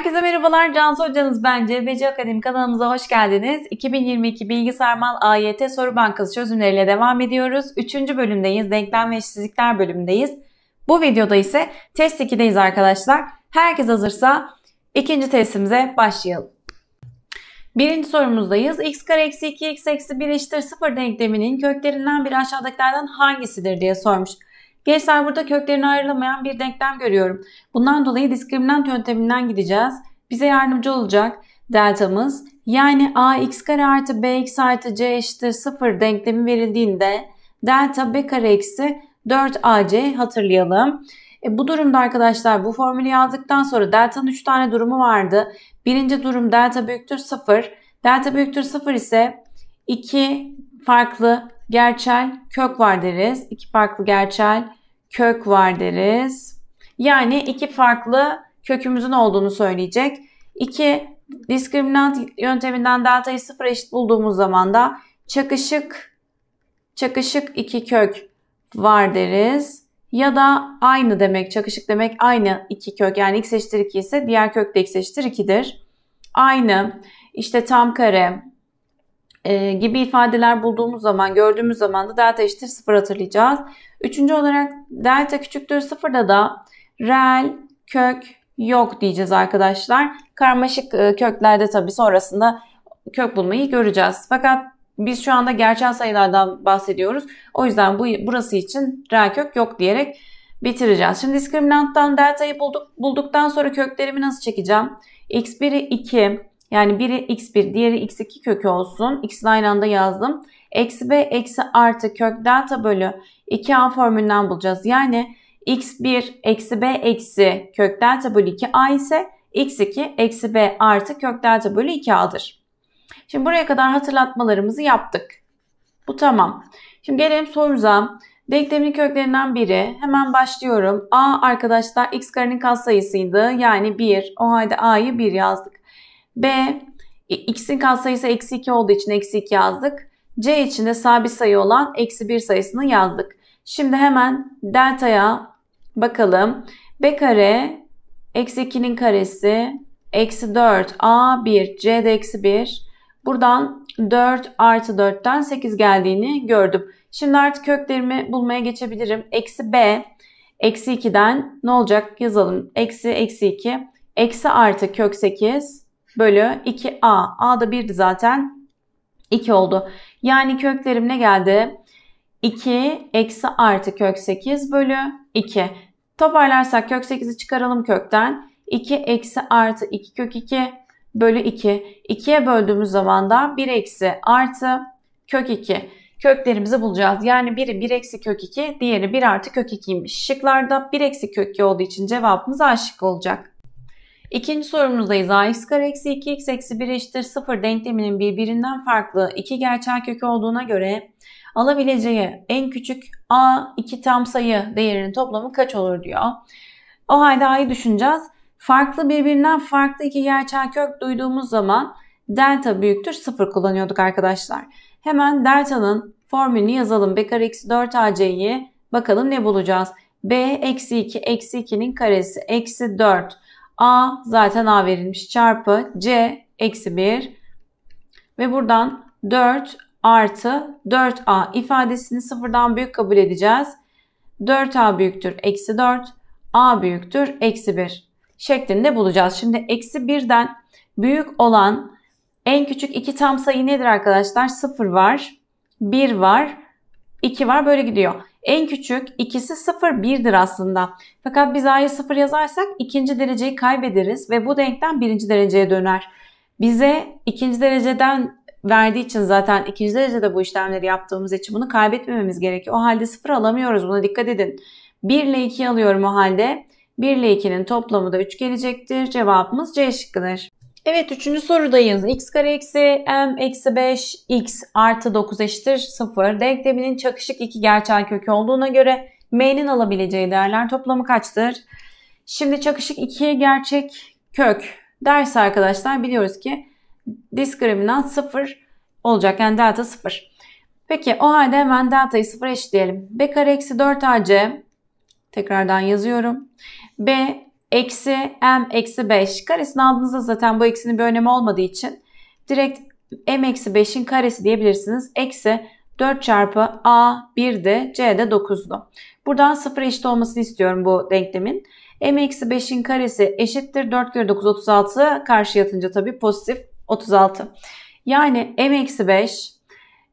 Herkese merhabalar, Cansu Hocanız bence. Beci Akademi kanalımıza hoş geldiniz. 2022 Bilgisayar Mal AYT Soru Bankası çözümleriyle devam ediyoruz. Üçüncü bölümdeyiz, denklem ve eşitsizlikler bölümündeyiz. Bu videoda ise test 2'deyiz arkadaşlar. Herkes hazırsa ikinci testimize başlayalım. Birinci sorumuzdayız. x kare eksi 2 x eksi 1 eşittir 0 denkleminin köklerinden biri aşağıdakilerden hangisidir diye sormuş. Gençler burada köklerini ayrılamayan bir denklem görüyorum. Bundan dolayı diskriminant yönteminden gideceğiz. Bize yardımcı olacak deltamız yani ax kare artı bx artı c eşittir 0 denklemi verildiğinde delta b kare eksi 4ac hatırlayalım. E, bu durumda arkadaşlar bu formülü yazdıktan sonra delta'nın 3 tane durumu vardı. Birinci durum delta büyüktür 0. Delta büyüktür 0 ise 2 farklı gerçel kök var deriz. 2 farklı gerçel kök var deriz. Yani iki farklı kökümüzün olduğunu söyleyecek. İki diskriminant yönteminden delta'yı sıfır eşit bulduğumuz zaman da çakışık çakışık iki kök var deriz. Ya da aynı demek, çakışık demek aynı iki kök. Yani x eşittir 2 ise diğer kök de x eşittir 2'dir. Aynı işte tam kare e, gibi ifadeler bulduğumuz zaman, gördüğümüz zaman da delta eşittir 0 hatırlayacağız. Üçüncü olarak delta küçüktür 0'da da reel, kök, yok diyeceğiz arkadaşlar. Karmaşık e, köklerde tabii sonrasında kök bulmayı göreceğiz. Fakat biz şu anda gerçel sayılardan bahsediyoruz. O yüzden bu burası için reel kök yok diyerek bitireceğiz. Şimdi diskriminanttan delta'yı bulduk, bulduktan sonra köklerimi nasıl çekeceğim? x1'i 2, yani biri x1 diğeri x2 kökü olsun. X'in aynı anda yazdım. Eksi b eksi artı kök delta bölü 2a formülünden bulacağız. Yani x1 eksi b eksi kök delta bölü 2a ise x2 eksi b artı kök delta bölü 2a'dır. Şimdi buraya kadar hatırlatmalarımızı yaptık. Bu tamam. Şimdi gelelim sorumuza. Denklemin köklerinden biri. Hemen başlıyorum. A arkadaşlar x karenin katsayısıydı. Yani 1. O halde a'yı 1 yazdık. B e, x'in katsayısı eksi 2 olduğu için eksi 2 yazdık. C için de sabit sayı olan eksi 1 sayısını yazdık. Şimdi hemen deltaya bakalım. B kare eksi 2'nin karesi eksi 4 A 1 C de eksi 1. Buradan 4 artı 4'ten 8 geldiğini gördüm. Şimdi artık köklerimi bulmaya geçebilirim. Eksi B eksi 2'den ne olacak yazalım. Eksi eksi 2 eksi artı kök 8 bölü 2a. a da 1'di zaten. 2 oldu. Yani köklerim ne geldi? 2 eksi artı kök 8 bölü 2. Toparlarsak kök 8'i çıkaralım kökten. 2 eksi artı 2 kök 2 bölü 2. 2'ye böldüğümüz zaman da 1 eksi artı kök 2. Köklerimizi bulacağız. Yani biri 1 eksi kök 2, diğeri 1 artı kök 2'ymiş. Şıklarda 1 eksi kök 2 olduğu için cevabımız A şıkkı olacak. İkinci sorumuzdayız. ax kare eksi 2x eksi 1 eşittir 0 denkleminin birbirinden farklı iki gerçek kökü olduğuna göre alabileceği en küçük a iki tam sayı değerinin toplamı kaç olur diyor. O halde a'yı düşüneceğiz. Farklı birbirinden farklı iki gerçek kök duyduğumuz zaman delta büyüktür 0 kullanıyorduk arkadaşlar. Hemen delta'nın formülünü yazalım. B kare eksi 4 AC'yi bakalım ne bulacağız. B eksi 2 eksi 2'nin karesi eksi 4 A zaten A verilmiş çarpı C eksi 1 ve buradan 4 artı 4A ifadesini sıfırdan büyük kabul edeceğiz. 4A büyüktür eksi 4, A büyüktür eksi 1 şeklinde bulacağız. Şimdi eksi 1'den büyük olan en küçük iki tam sayı nedir arkadaşlar? 0 var, 1 var, 2 var böyle gidiyor. En küçük ikisi 0,1'dir aslında. Fakat biz a'ya 0 yazarsak ikinci dereceyi kaybederiz ve bu denklem birinci dereceye döner. Bize ikinci dereceden verdiği için zaten ikinci derecede bu işlemleri yaptığımız için bunu kaybetmememiz gerekiyor. O halde 0 alamıyoruz buna dikkat edin. 1 ile 2 alıyorum o halde. 1 ile 2'nin toplamı da 3 gelecektir. Cevabımız C şıkkıdır. Evet üçüncü sorudayız. x kare eksi m eksi 5 x artı 9 eşittir 0. Denkleminin çakışık iki gerçel kökü olduğuna göre m'nin alabileceği değerler toplamı kaçtır? Şimdi çakışık iki gerçek kök derse arkadaşlar biliyoruz ki diskriminant 0 olacak. Yani delta 0. Peki o halde hemen delta'yı 0 eşitleyelim. b kare eksi 4ac tekrardan yazıyorum. b eksi m eksi 5 karesini aldığınızda zaten bu eksinin bir önemi olmadığı için direkt m eksi 5'in karesi diyebilirsiniz. Eksi 4 çarpı a 1'di c de 9'du. Buradan 0 eşit olmasını istiyorum bu denklemin. m eksi 5'in karesi eşittir 4 kere 9 36 karşıya atınca tabii pozitif 36. Yani m eksi 5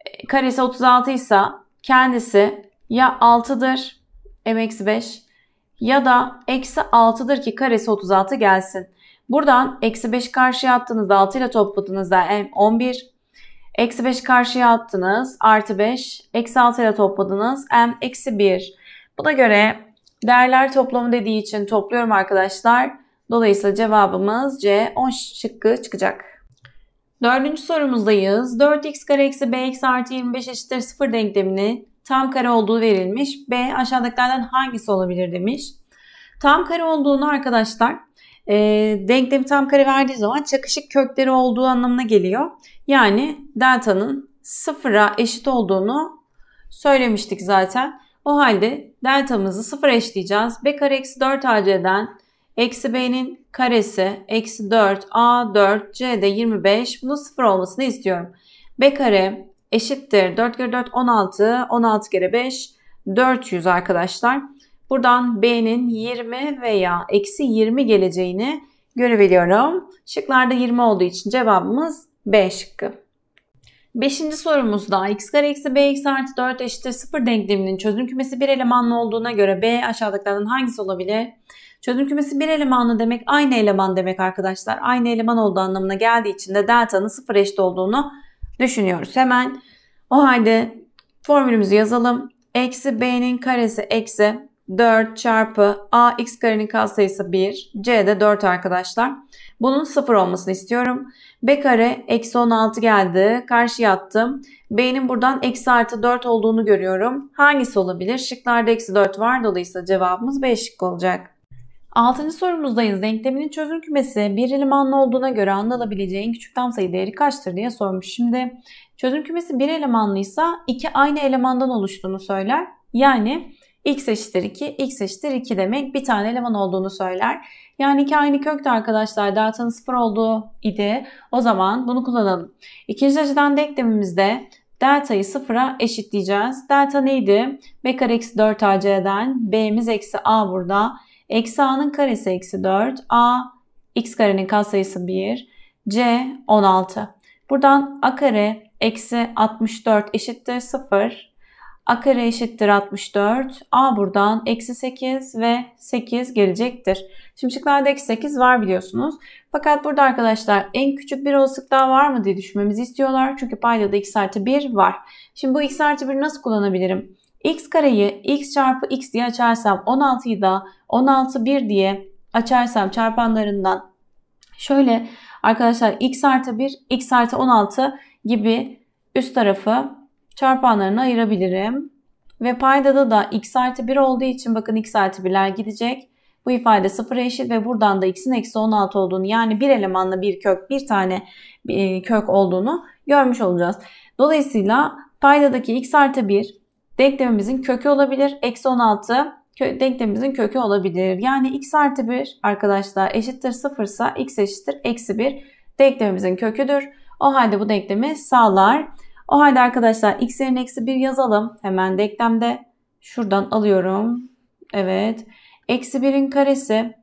e, karesi 36 ise kendisi ya 6'dır m eksi 5 ya da eksi 6'dır ki karesi 36 gelsin. Buradan eksi 5 karşıya attığınızda 6 ile topladığınızda 11. Eksi 5 karşıya attınız artı 5. Eksi 6 ile topladınız m eksi 1. Buna göre değerler toplamı dediği için topluyorum arkadaşlar. Dolayısıyla cevabımız C 10 şıkkı çıkacak. Dördüncü sorumuzdayız. 4x kare eksi b eksi artı 25 eşittir 0 denklemini tam kare olduğu verilmiş. B aşağıdakilerden hangisi olabilir demiş. Tam kare olduğunu arkadaşlar e, denklemi tam kare verdiği zaman çakışık kökleri olduğu anlamına geliyor. Yani delta'nın sıfıra eşit olduğunu söylemiştik zaten. O halde deltamızı sıfıra eşleyeceğiz. B kare eksi 4 AC'den eksi B'nin karesi eksi 4 A4 C'de 25 bunun sıfır olmasını istiyorum. B kare eşittir. 4 kere 4 16, 16 kere 5 400 arkadaşlar. Buradan B'nin 20 veya eksi 20 geleceğini görebiliyorum. Şıklarda 20 olduğu için cevabımız B şıkkı. Beşinci sorumuzda x kare eksi b eksi artı 4 eşittir 0 denkleminin çözüm kümesi bir elemanlı olduğuna göre b aşağıdakilerden hangisi olabilir? Çözüm kümesi bir elemanlı demek aynı eleman demek arkadaşlar. Aynı eleman olduğu anlamına geldiği için de delta'nın 0 eşit olduğunu düşünüyoruz. Hemen o halde formülümüzü yazalım. Eksi b'nin karesi eksi 4 çarpı a x karenin katsayısı 1. c de 4 arkadaşlar. Bunun 0 olmasını istiyorum. b kare eksi 16 geldi. Karşıya attım. b'nin buradan eksi artı 4 olduğunu görüyorum. Hangisi olabilir? Şıklarda eksi 4 var. Dolayısıyla cevabımız b şıkkı olacak. 6. sorumuzdayız. Denkleminin çözüm kümesi bir elemanlı olduğuna göre anılabileceği en küçük tam sayı değeri kaçtır diye sormuş. Şimdi çözüm kümesi bir elemanlıysa iki aynı elemandan oluştuğunu söyler. Yani x eşittir 2, x eşittir 2 demek bir tane eleman olduğunu söyler. Yani iki aynı köktü arkadaşlar. Delta'nın sıfır olduğu idi. O zaman bunu kullanalım. İkinci açıdan denklemimizde delta'yı sıfıra eşitleyeceğiz. Delta neydi? b kare eksi 4 AC'den b'miz eksi a burada. Eksi a'nın karesi eksi 4. a x karenin katsayısı 1. c 16. Buradan a kare eksi 64 eşittir 0. a kare eşittir 64. a buradan eksi 8 ve 8 gelecektir. Şimdi şıklarda eksi 8 var biliyorsunuz. Fakat burada arkadaşlar en küçük bir olasılık daha var mı diye düşünmemizi istiyorlar. Çünkü payda da x artı 1 var. Şimdi bu x artı 1'i nasıl kullanabilirim? x kareyi x çarpı x diye açarsam 16'yı da 16 1 diye açarsam çarpanlarından şöyle arkadaşlar x artı 1 x artı 16 gibi üst tarafı çarpanlarına ayırabilirim. Ve paydada da x artı 1 olduğu için bakın x artı 1'ler gidecek. Bu ifade sıfıra eşit ve buradan da x'in eksi 16 olduğunu yani bir elemanla bir kök bir tane e, kök olduğunu görmüş olacağız. Dolayısıyla paydadaki x artı 1 denklemimizin kökü olabilir. Eksi 16 denklemimizin kökü olabilir. Yani x artı 1 arkadaşlar eşittir 0 ise x eşittir eksi 1 denklemimizin köküdür. O halde bu denklemi sağlar. O halde arkadaşlar x yerine eksi 1 yazalım. Hemen denklemde şuradan alıyorum. Evet. Eksi 1'in karesi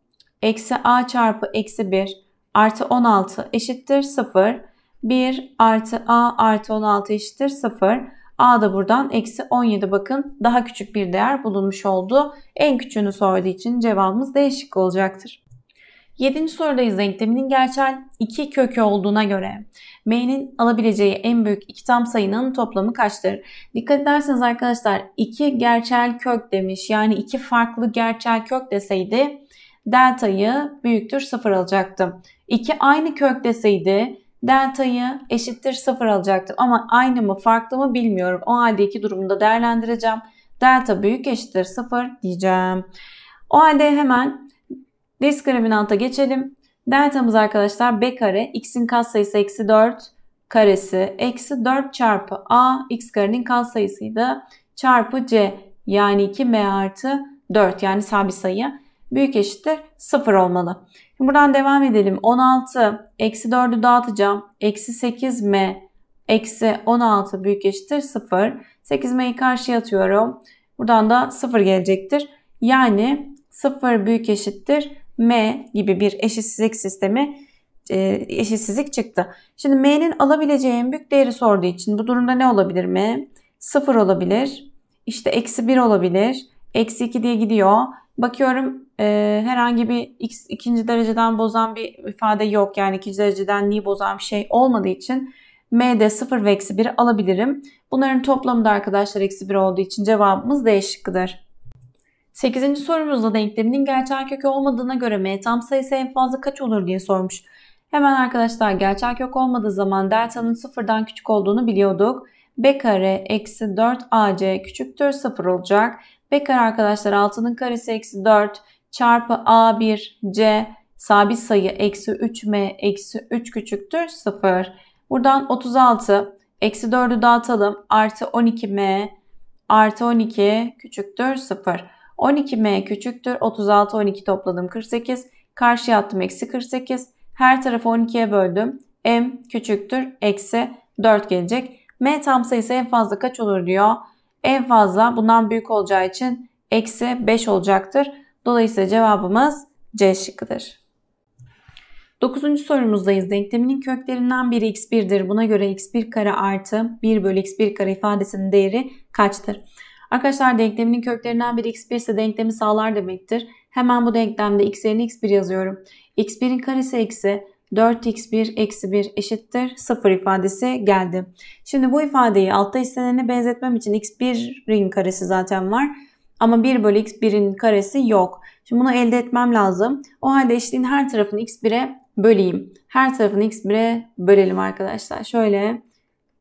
eksi a çarpı eksi 1 artı 16 eşittir 0. 1 artı a artı 16 eşittir 0. A da buradan eksi 17 bakın daha küçük bir değer bulunmuş oldu. En küçüğünü sorduğu için cevabımız değişik olacaktır. 7. sorudayız denkleminin gerçel 2 kökü olduğuna göre m'nin alabileceği en büyük iki tam sayının toplamı kaçtır? Dikkat ederseniz arkadaşlar 2 gerçel kök demiş yani 2 farklı gerçel kök deseydi delta'yı büyüktür 0 alacaktım. 2 aynı kök deseydi delta'yı eşittir 0 alacaktım. Ama aynı mı farklı mı bilmiyorum. O halde iki durumda değerlendireceğim. Delta büyük eşittir 0 diyeceğim. O halde hemen diskriminanta geçelim. Deltamız arkadaşlar b kare x'in katsayısı eksi 4 karesi eksi 4 çarpı a x karenin katsayısıydı çarpı c yani 2 m artı 4 yani sabit sayı büyük eşittir 0 olmalı. Şimdi buradan devam edelim. 16 eksi 4'ü dağıtacağım. Eksi 8m eksi 16 büyük eşittir 0. 8m'yi karşıya atıyorum. Buradan da 0 gelecektir. Yani 0 büyük eşittir m gibi bir eşitsizlik sistemi e, eşitsizlik çıktı. Şimdi m'nin alabileceği en büyük değeri sorduğu için bu durumda ne olabilir m? 0 olabilir. İşte eksi 1 olabilir. Eksi 2 diye gidiyor. Bakıyorum e, herhangi bir x, ikinci dereceden bozan bir ifade yok. Yani ikinci dereceden derecedenliği bozan bir şey olmadığı için m'de 0 ve eksi 1 alabilirim. Bunların toplamı da arkadaşlar eksi 1 olduğu için cevabımız D şıkkıdır. 8. sorumuzda denkleminin gerçel kökü olmadığına göre m tam sayısı en fazla kaç olur diye sormuş. Hemen arkadaşlar gerçel kök olmadığı zaman delta'nın sıfırdan küçük olduğunu biliyorduk. b kare eksi 4ac küçüktür 0 olacak. Bekar arkadaşlar altının karesi eksi 4 çarpı A1C sabit sayı eksi 3M eksi 3 küçüktür 0. Buradan 36 eksi 4'ü dağıtalım artı 12M artı 12 küçüktür 0. 12M küçüktür 36 12 topladım 48 Karşı attım eksi 48 her tarafı 12'ye böldüm M küçüktür eksi 4 gelecek. M tam sayısı en fazla kaç olur diyor. En fazla bundan büyük olacağı için eksi 5 olacaktır. Dolayısıyla cevabımız C şıkkıdır. 9. sorumuzdayız. Denkleminin köklerinden biri x1'dir. Buna göre x1 kare artı 1 bölü x1 kare ifadesinin değeri kaçtır? Arkadaşlar denkleminin köklerinden biri x1 ise denklemi sağlar demektir. Hemen bu denklemde x yerine x1 yazıyorum. x1'in karesi eksi 4x1 eksi 1 eşittir 0 ifadesi geldi. Şimdi bu ifadeyi altta istenene benzetmem için x1'in karesi zaten var. Ama 1 bölü x1'in karesi yok. Şimdi bunu elde etmem lazım. O halde eşliğin her tarafını x1'e böleyim. Her tarafını x1'e bölelim arkadaşlar. Şöyle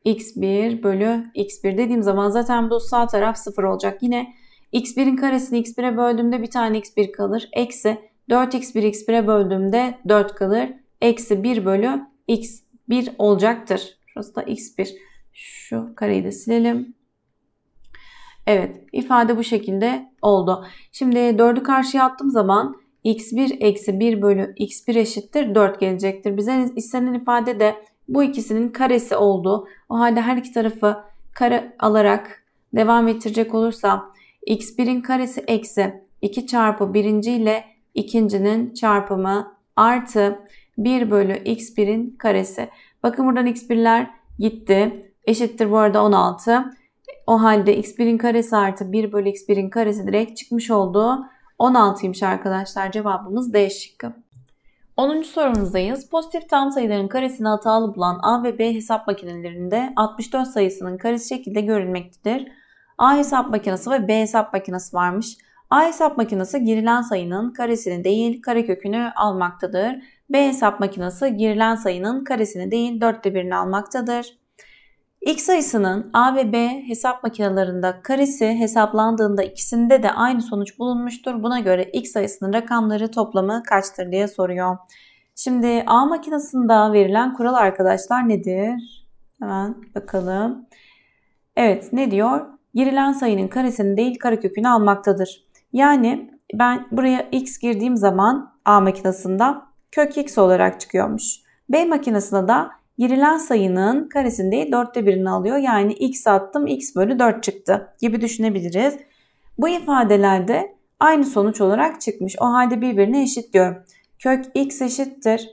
x1 bölü x1 dediğim zaman zaten bu sağ taraf 0 olacak. Yine x1'in karesini x1'e böldüğümde bir tane x1 kalır. Eksi 4x1 x1'e böldüğümde 4 kalır eksi 1 bölü x 1 olacaktır. Şurası da x1. Şu kareyi de silelim. Evet ifade bu şekilde oldu. Şimdi 4'ü karşıya attığım zaman x1 eksi 1 bölü x1 eşittir 4 gelecektir. Bize istenen ifade de bu ikisinin karesi oldu. O halde her iki tarafı kare alarak devam ettirecek olursa x1'in karesi eksi 2 çarpı birinci ile ikincinin çarpımı artı 1 bölü x1'in karesi. Bakın buradan x1'ler gitti. Eşittir bu arada 16. O halde x1'in karesi artı 1 bölü x1'in karesi direkt çıkmış oldu. 16'ymış arkadaşlar cevabımız D şıkkı. 10. sorumuzdayız. Pozitif tam sayıların karesini hatalı bulan A ve B hesap makinelerinde 64 sayısının karesi şekilde görülmektedir. A hesap makinesi ve B hesap makinesi varmış. A hesap makinesi girilen sayının karesini değil karekökünü almaktadır. B hesap makinesi girilen sayının karesini değil dörtte birini almaktadır. X sayısının A ve B hesap makinelerinde karesi hesaplandığında ikisinde de aynı sonuç bulunmuştur. Buna göre X sayısının rakamları toplamı kaçtır diye soruyor. Şimdi A makinesinde verilen kural arkadaşlar nedir? Hemen bakalım. Evet ne diyor? Girilen sayının karesini değil karekökünü almaktadır. Yani ben buraya x girdiğim zaman A makinesinde kök x olarak çıkıyormuş. B makinesinde da girilen sayının karesini değil dörtte birini alıyor. Yani x attım x bölü 4 çıktı gibi düşünebiliriz. Bu ifadelerde aynı sonuç olarak çıkmış. O halde birbirine eşit gör. Kök x eşittir.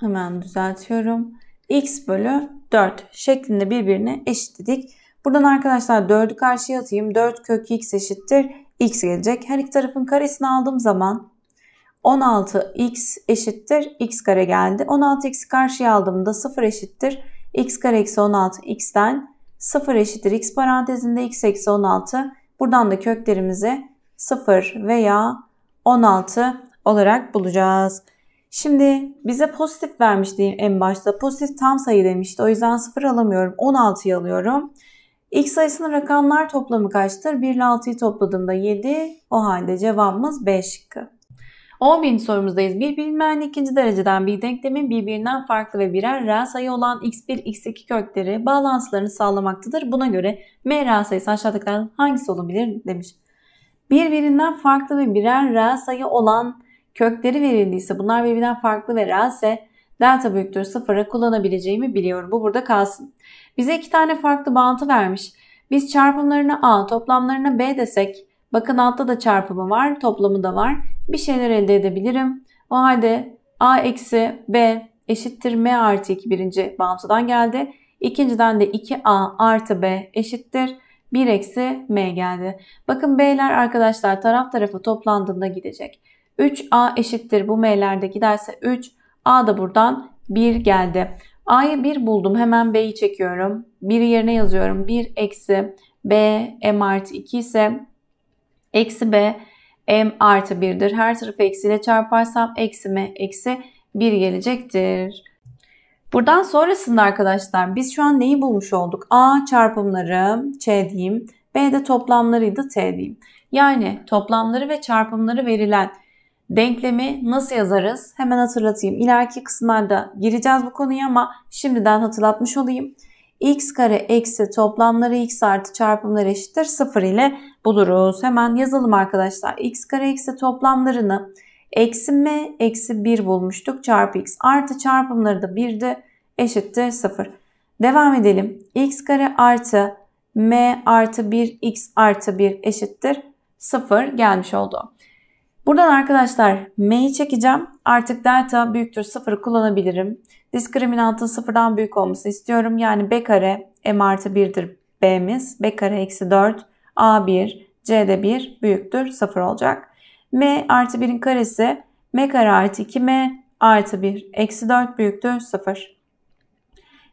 Hemen düzeltiyorum. x bölü 4 şeklinde birbirine eşit dedik. Buradan arkadaşlar 4'ü karşıya atayım. 4 kök x eşittir x gelecek. Her iki tarafın karesini aldığım zaman 16x eşittir x kare geldi. 16x karşıya aldığımda 0 eşittir x kare eksi 16 x'ten 0 eşittir x parantezinde x eksi 16. Buradan da köklerimizi 0 veya 16 olarak bulacağız. Şimdi bize pozitif vermişti en başta. Pozitif tam sayı demişti. O yüzden 0 alamıyorum. 16'yı alıyorum. X sayısının rakamlar toplamı kaçtır? 1 ile 6'yı topladığımda 7. O halde cevabımız B şıkkı. 11. sorumuzdayız. Bir bilinmeyen ikinci dereceden bir denklemin birbirinden farklı ve birer reel sayı olan x1, x2 kökleri bağlantılarını sağlamaktadır. Buna göre m reel sayısı aşağıdakilerden hangisi olabilir demiş. Birbirinden farklı ve birer reel sayı olan kökleri verildiyse bunlar birbirinden farklı ve reelse delta büyüktür sıfıra kullanabileceğimi biliyorum. Bu burada kalsın. Bize iki tane farklı bağıntı vermiş. Biz çarpımlarına A, toplamlarına B desek, bakın altta da çarpımı var, toplamı da var. Bir şeyler elde edebilirim. O halde A eksi B eşittir M artı 2 birinci bağımsızdan geldi. İkinciden de 2A artı B eşittir. 1 eksi M geldi. Bakın B'ler arkadaşlar taraf tarafa toplandığında gidecek. 3A eşittir bu M'lerde giderse 3. A da buradan 1 geldi. A'yı 1 buldum. Hemen B'yi çekiyorum. 1 yerine yazıyorum. 1 eksi B M artı 2 ise eksi B M artı 1'dir. Her tarafı eksiyle çarparsam eksi M eksi 1 gelecektir. Buradan sonrasında arkadaşlar biz şu an neyi bulmuş olduk? A çarpımları Ç diyeyim. B de toplamlarıydı T diyeyim. Yani toplamları ve çarpımları verilen Denklemi nasıl yazarız? Hemen hatırlatayım. İleriki kısımlarda gireceğiz bu konuya ama şimdiden hatırlatmış olayım. x kare eksi toplamları x artı çarpımları eşittir 0 ile buluruz. Hemen yazalım arkadaşlar. x kare eksi toplamlarını eksi m eksi 1 bulmuştuk çarpı x artı çarpımları da 1'di eşittir 0. Devam edelim. x kare artı m artı 1 x artı 1 eşittir 0 gelmiş oldu. Buradan arkadaşlar m'yi çekeceğim. Artık delta büyüktür 0 kullanabilirim. Diskriminantın sıfırdan büyük olması istiyorum. Yani b kare m artı 1'dir b'miz. b kare eksi 4 a1 c'de 1 büyüktür 0 olacak. m artı 1'in karesi m kare artı 2m artı 1 eksi 4 büyüktür 0.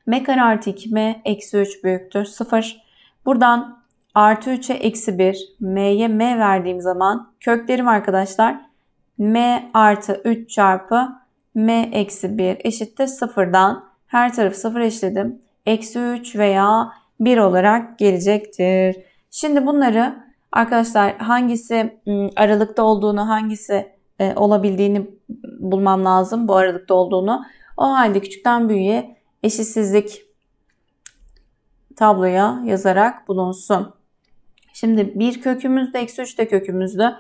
m kare artı 2m eksi 3 büyüktür 0. Buradan artı 3'e eksi 1, m'ye m verdiğim zaman köklerim arkadaşlar m artı 3 çarpı m eksi 1 eşittir 0'dan her tarafı 0 eşledim. Eksi 3 veya 1 olarak gelecektir. Şimdi bunları arkadaşlar hangisi ıı, aralıkta olduğunu hangisi e, olabildiğini bulmam lazım bu aralıkta olduğunu. O halde küçükten büyüğe eşitsizlik tabloya yazarak bulunsun. Şimdi bir kökümüzde eksi 3 de kökümüzde.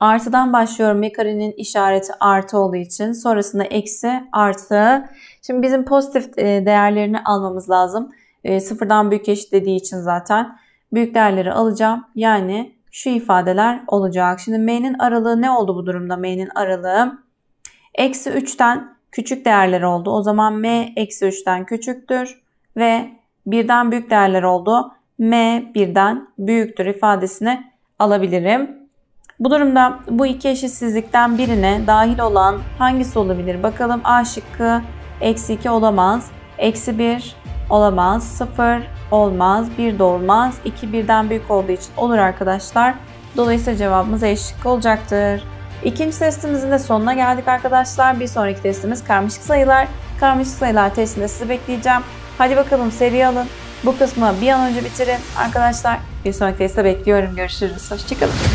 Artıdan başlıyorum. Mekarenin işareti artı olduğu için. Sonrasında eksi artı. Şimdi bizim pozitif e, değerlerini almamız lazım. E, sıfırdan büyük eşit dediği için zaten. Büyük değerleri alacağım. Yani şu ifadeler olacak. Şimdi m'nin aralığı ne oldu bu durumda? m'nin aralığı eksi 3'ten küçük değerler oldu. O zaman m eksi 3'ten küçüktür ve birden büyük değerler oldu m birden büyüktür ifadesini alabilirim. Bu durumda bu iki eşitsizlikten birine dahil olan hangisi olabilir? Bakalım A şıkkı eksi 2 olamaz, eksi 1 olamaz, 0 olmaz, 1 de olmaz, 2 birden büyük olduğu için olur arkadaşlar. Dolayısıyla cevabımız E şıkkı olacaktır. İkinci testimizin de sonuna geldik arkadaşlar. Bir sonraki testimiz karmaşık sayılar. Karmaşık sayılar testinde sizi bekleyeceğim. Hadi bakalım seri alın. Bu kısmı bir an önce bitirin. Arkadaşlar bir sonraki testte bekliyorum. Görüşürüz. Hoşçakalın.